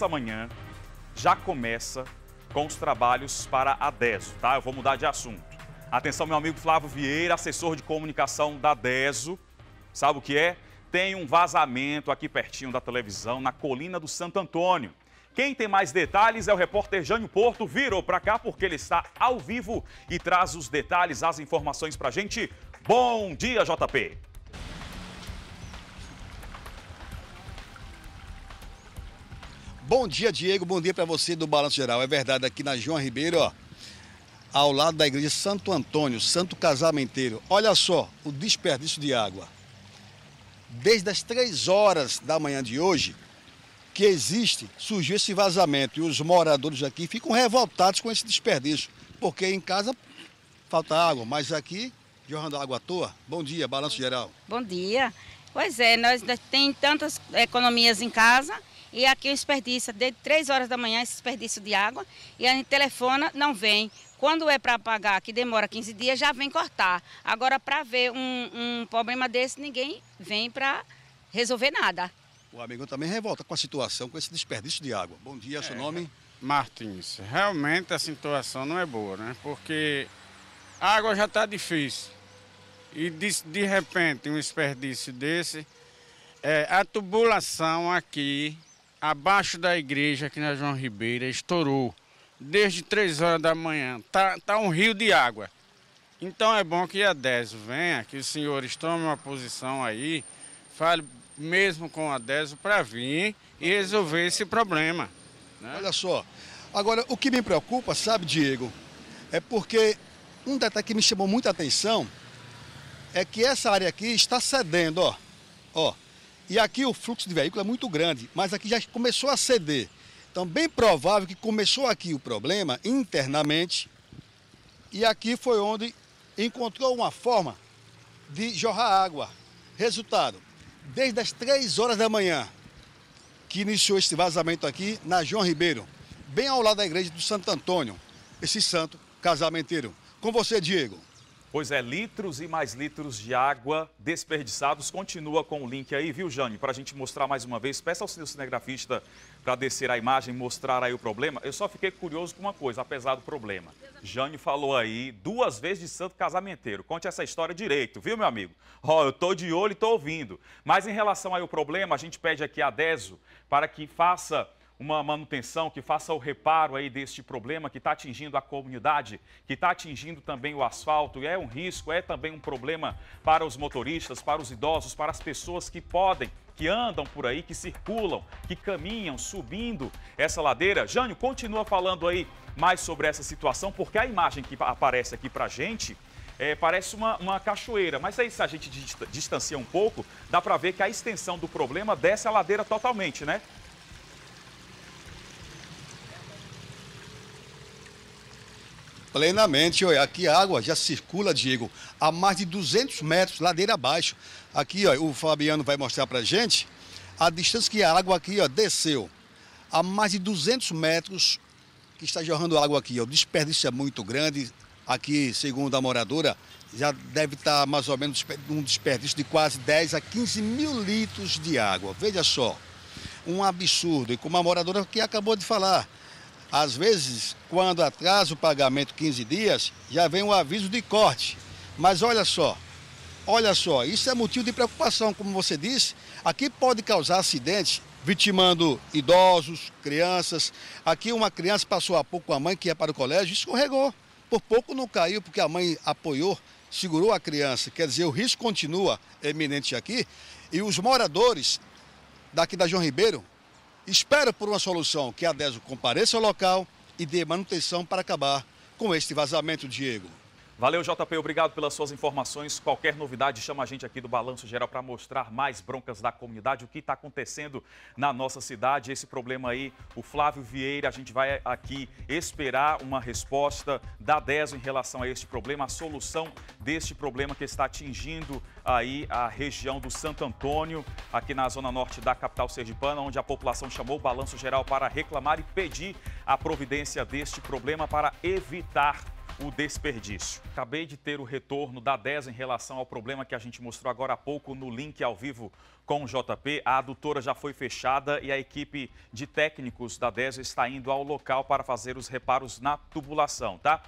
essa manhã já começa com os trabalhos para a DESO, tá? Eu vou mudar de assunto. Atenção, meu amigo Flávio Vieira, assessor de comunicação da DESO. Sabe o que é? Tem um vazamento aqui pertinho da televisão, na colina do Santo Antônio. Quem tem mais detalhes é o repórter Jânio Porto. Virou para cá porque ele está ao vivo e traz os detalhes, as informações para a gente. Bom dia, JP! Bom dia, Diego. Bom dia para você do Balanço Geral. É verdade, aqui na João Ribeiro, ó, ao lado da igreja Santo Antônio, Santo Casamenteiro. Olha só o desperdício de água. Desde as três horas da manhã de hoje, que existe, surgiu esse vazamento e os moradores aqui ficam revoltados com esse desperdício, porque em casa falta água, mas aqui, jorrando água à toa. Bom dia, Balanço Geral. Bom dia. Pois é, nós tem tantas economias em casa e aqui o desperdício, desde 3 horas da manhã, esse desperdício de água. E a gente telefona, não vem. Quando é para pagar, que demora 15 dias, já vem cortar. Agora, para ver um, um problema desse, ninguém vem para resolver nada. O amigo também revolta com a situação, com esse desperdício de água. Bom dia, é, seu nome? Martins. Realmente a situação não é boa, né? Porque a água já está difícil. E de, de, repente um desperdício desse, é, a tubulação aqui abaixo da igreja aqui na João Ribeira estourou. Desde 3 horas da manhã, tá, tá um rio de água. Então é bom que a DESO venha, que os senhores tomem uma posição aí, fale mesmo com a DESO para vir e resolver esse problema. Né? Olha só, agora o que me preocupa, sabe, Diego, é porque um detalhe que me chamou muita atenção é que essa área aqui está cedendo, ó. Ó, e aqui o fluxo de veículo é muito grande, mas aqui já começou a ceder. Então, bem provável que começou aqui o problema internamente. E aqui foi onde encontrou uma forma de jorrar água. Resultado, desde as 3 horas da manhã que iniciou este vazamento aqui na João Ribeiro, bem ao lado da igreja do Santo Antônio, esse santo casamenteiro. Com você, Diego. Pois é, litros e mais litros de água desperdiçados. Continua com o link aí, viu, Jane? Para a gente mostrar mais uma vez. Peça ao seu cinegrafista para descer a imagem, mostrar aí o problema. Eu só fiquei curioso com uma coisa, apesar do problema. Jane falou aí duas vezes de santo casamenteiro. Conte essa história direito, viu, meu amigo? Ó, oh, eu tô de olho e tô ouvindo. Mas em relação aí ao problema, a gente pede aqui a Deso para que faça uma manutenção, que faça o reparo aí deste problema que está atingindo a comunidade, que está atingindo também o asfalto. E é um risco, é também um problema para os motoristas, para os idosos, para as pessoas que podem que andam por aí, que circulam, que caminham subindo essa ladeira. Jânio, continua falando aí mais sobre essa situação, porque a imagem que aparece aqui para gente é, parece uma, uma cachoeira, mas aí se a gente distancia um pouco, dá para ver que a extensão do problema desce a ladeira totalmente, né? Plenamente, olha, aqui a água já circula, Diego, a mais de 200 metros, ladeira abaixo. Aqui, olha, o Fabiano vai mostrar pra gente a distância que a água aqui, ó, desceu. A mais de 200 metros que está jorrando água aqui, ó. O desperdício é muito grande. Aqui, segundo a moradora, já deve estar tá mais ou menos um desperdício de quase 10 a 15 mil litros de água. Veja só, um absurdo. E como a moradora que acabou de falar, às vezes, quando atrasa o pagamento 15 dias, já vem um aviso de corte. Mas olha só, olha só, isso é motivo de preocupação, como você disse. Aqui pode causar acidentes vitimando idosos, crianças. Aqui uma criança passou há pouco a mãe que ia para o colégio e escorregou. Por pouco não caiu porque a mãe apoiou, segurou a criança. Quer dizer, o risco continua eminente aqui. E os moradores daqui da João Ribeiro espera por uma solução que a DESO compareça ao local e dê manutenção para acabar com este vazamento, Diego. Valeu, JP. Obrigado pelas suas informações. Qualquer novidade, chama a gente aqui do Balanço Geral para mostrar mais broncas da comunidade, o que está acontecendo na nossa cidade. Esse problema aí, o Flávio Vieira, a gente vai aqui esperar uma resposta da DESO em relação a este problema, a solução deste problema que está atingindo aí a região do Santo Antônio, aqui na zona norte da capital sergipana, onde a população chamou o Balanço Geral para reclamar e pedir a providência deste problema para evitar o desperdício. Acabei de ter o retorno da 10 em relação ao problema que a gente mostrou agora há pouco no link ao vivo com o JP. A adutora já foi fechada e a equipe de técnicos da 10 está indo ao local para fazer os reparos na tubulação, tá?